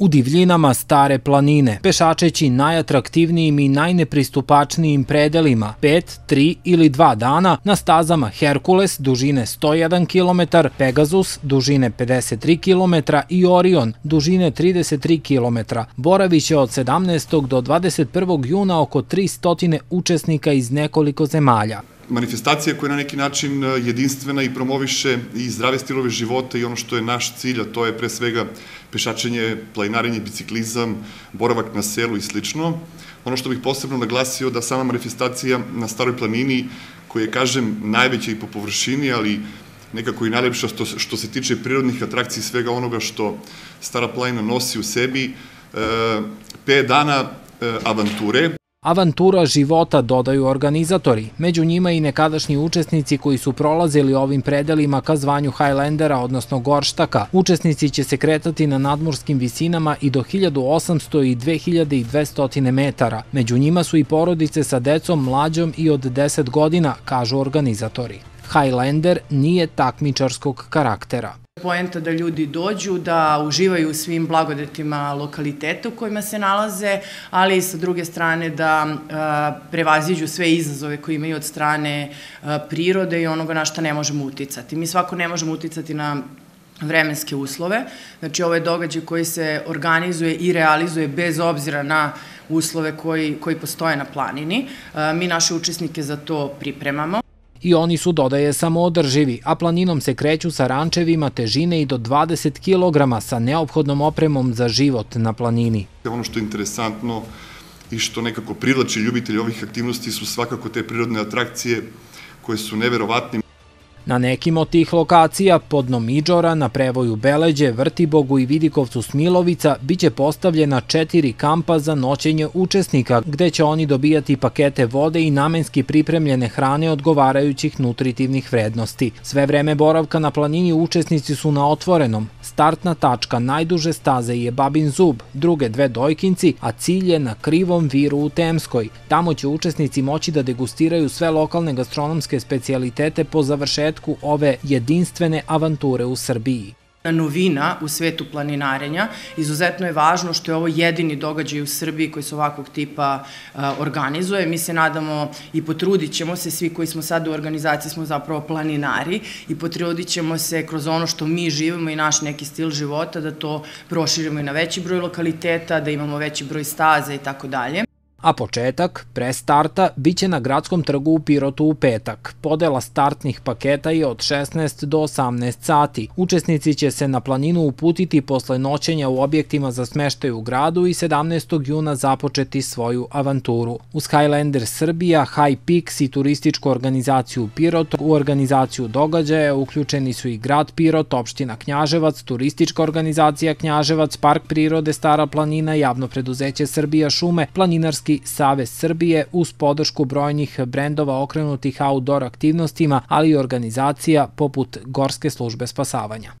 u divljinama stare planine, pešačeći najatraktivnijim i najnepristupačnijim predelima 5, 3 ili 2 dana na stazama Herkules dužine 101 km, Pegasus dužine 53 km i Orion dužine 33 km. Boraviće od 17. do 21. juna oko 300 učesnika iz nekoliko zemalja manifestacija koja je na neki način e, jedinstvena i promoviše i zdrave stilove života i ono što je naš cilj, a to je pre svega pešačenje, planinarenje, biciklizam, boravak na selu i slično. Ono što bih posebno naglasio da sama manifestacija na Staroj planini, koja je, kažem, najveća i po površini, ali nekako i najlepša što, se tiče prirodnih atrakcija i svega onoga što Stara planina nosi u sebi, e, 5 dana e, avanture, Avantura života dodaju organizatori, među njima i nekadašnji učesnici koji su prolazili ovim predelima ka zvanju Highlandera, odnosno Gorštaka. Učesnici će se kretati na nadmorskim visinama i do 1800 i 2200 metara. Među njima su i porodice sa decom mlađom i od 10 godina, kažu organizatori. Highlander nije takmičarskog karaktera. Poenta da ljudi dođu, da uživaju u svim blagodetima lokaliteta u kojima se nalaze, ali i sa druge strane da e, prevaziđu sve izazove koje imaju od strane e, prirode i onoga na šta ne možemo uticati. Mi svako ne možemo uticati na vremenske uslove. Znači, ovo je događaj koji se organizuje i realizuje bez obzira na uslove koji, koji postoje na planini. E, mi naše učesnike za to pripremamo i oni su, dodaje, samoodrživi, a planinom se kreću sa rančevima težine i do 20 kg sa neophodnom opremom za život na planini. Ono što je interesantno i što nekako privlači ljubitelji ovih aktivnosti su svakako te prirodne atrakcije koje su neverovatne. Na nekim od tih lokacija, pod dnom na prevoju Beleđe, Vrtibogu i Vidikovcu Smilovica, biće postavljena četiri kampa za noćenje učesnika, gde će oni dobijati pakete vode i namenski pripremljene hrane odgovarajućih nutritivnih vrednosti. Sve vreme boravka na planini učesnici su na otvorenom. Startna tačka najduže staze je Babin Zub, druge dve dojkinci, a cilj je na krivom viru u Temskoj. Tamo će učesnici moći da degustiraju sve lokalne gastronomske specialitete po završetku početku ove jedinstvene avanture u Srbiji novina u svetu planinarenja. Izuzetno je važno što je ovo jedini događaj u Srbiji koji se ovakvog tipa e, organizuje. Mi se nadamo i potrudit ćemo se, svi koji smo sad u organizaciji smo zapravo planinari i potrudit ćemo se kroz ono što mi živimo i naš neki stil života da to proširimo i na veći broj lokaliteta, da imamo veći broj staza i tako dalje a početak, pre starta, bit će na gradskom trgu u Pirotu u petak. Podela startnih paketa je od 16 do 18 sati. Učesnici će se na planinu uputiti posle noćenja u objektima za smeštaj u gradu i 17. juna započeti svoju avanturu. U Skylander Srbija, High Peaks i turističku organizaciju Pirot u organizaciju događaja uključeni su i grad Pirot, opština Knjaževac, turistička organizacija Knjaževac, Park prirode Stara planina, javno preduzeće Srbija šume, planinarski Turistički savez Srbije uz podršku brojnih brendova okrenutih outdoor aktivnostima, ali i organizacija poput Gorske službe spasavanja.